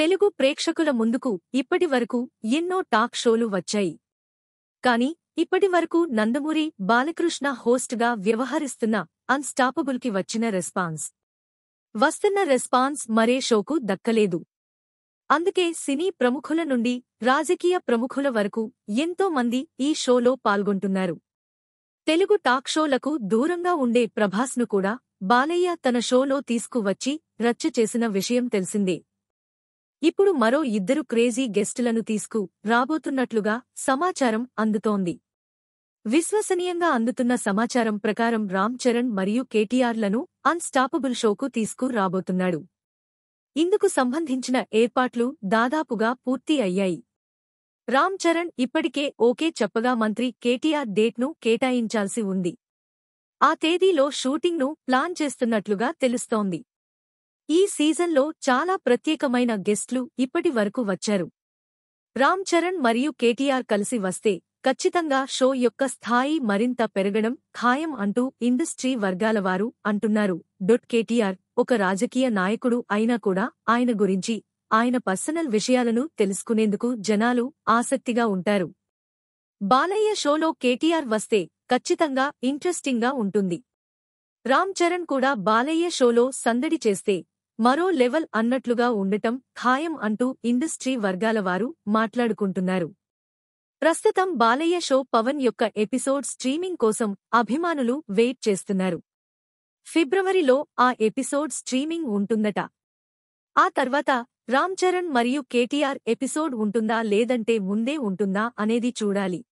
తెలుగు ప్రేక్షకుల ముందుకు ఇప్పటి వరకు ఎన్నో టాక్ షోలు వచ్చాయి కాని ఇప్పటి వరకు నందమూరి బాలకృష్ణ హోస్ట్గా వ్యవహరిస్తున్న అన్స్టాపబుల్కి వచ్చిన రెస్పాన్స్ వస్తున్న రెస్పాన్స్ మరే షోకు దక్కలేదు అందుకే సినీ ప్రముఖుల నుండి రాజకీయ ప్రముఖుల వరకు ఎంతో మంది ఈ షోలో పాల్గొంటున్నారు తెలుగు టాక్ షోలకు దూరంగా ఉండే ప్రభాస్ను కూడా బాలయ్య తన షోలో తీసుకువచ్చి రచ్చ చేసిన విషయం తెలిసిందే ఇప్పుడు మరో ఇద్దరు క్రేజీ గెస్టులను తీసుకు రాబోతున్నట్లుగా సమాచారం అందుతోంది విశ్వసనీయంగా అందుతున్న సమాచారం ప్రకారం రామ్ చరణ్ మరియు కేటీఆర్లను అన్స్టాపబుల్ షోకు తీసుకు రాబోతున్నాడు ఇందుకు సంబంధించిన ఏర్పాట్లు దాదాపుగా పూర్తి అయ్యాయి రామ్ చరణ్ ఇప్పటికే ఓకే చెప్పగా మంత్రి కేటీఆర్ డేట్ను కేటాయించాల్సి ఉంది ఆ తేదీలో షూటింగ్ను ప్లాన్ చేస్తున్నట్లుగా తెలుస్తోంది ఈ సీజన్లో చాలా ప్రత్యేకమైన గెస్ట్లు ఇప్పటి వరకు వచ్చారు రామ్ చరణ్ మరియు కేటీఆర్ కలిసి వస్తే ఖచ్చితంగా షో యొక్క స్థాయి మరింత పెరగడం ఖాయం అంటూ ఇండస్ట్రీ వర్గాలవారు అంటున్నారు డొట్ కేటీఆర్ ఒక రాజకీయ నాయకుడు అయినా కూడా ఆయన గురించి ఆయన పర్సనల్ విషయాలను తెలుసుకునేందుకు జనాలు ఆసక్తిగా ఉంటారు బాలయ్య షోలో కేటీఆర్ వస్తే ఖచ్చితంగా ఇంట్రెస్టింగ్గా ఉంటుంది రామ్ చరణ్ కూడా బాలయ్య షోలో సందడి చేస్తే మరో లెవెల్ అన్నట్లుగా ఉండటం ఖాయం అంటూ ఇండస్ట్రీ వర్గాల వారు మాట్లాడుకుంటున్నారు ప్రస్తుతం బాలయ్య షో పవన్ యొక్క ఎపిసోడ్ స్ట్రీమింగ్ కోసం అభిమానులు వెయిట్ చేస్తున్నారు ఫిబ్రవరిలో ఆ ఎపిసోడ్ స్ట్రీమింగ్ ఉంటుందట ఆ తర్వాత రామ్ చరణ్ మరియు కేటీఆర్ ఎపిసోడ్ ఉంటుందా లేదంటే ముందే ఉంటుందా అనేది చూడాలి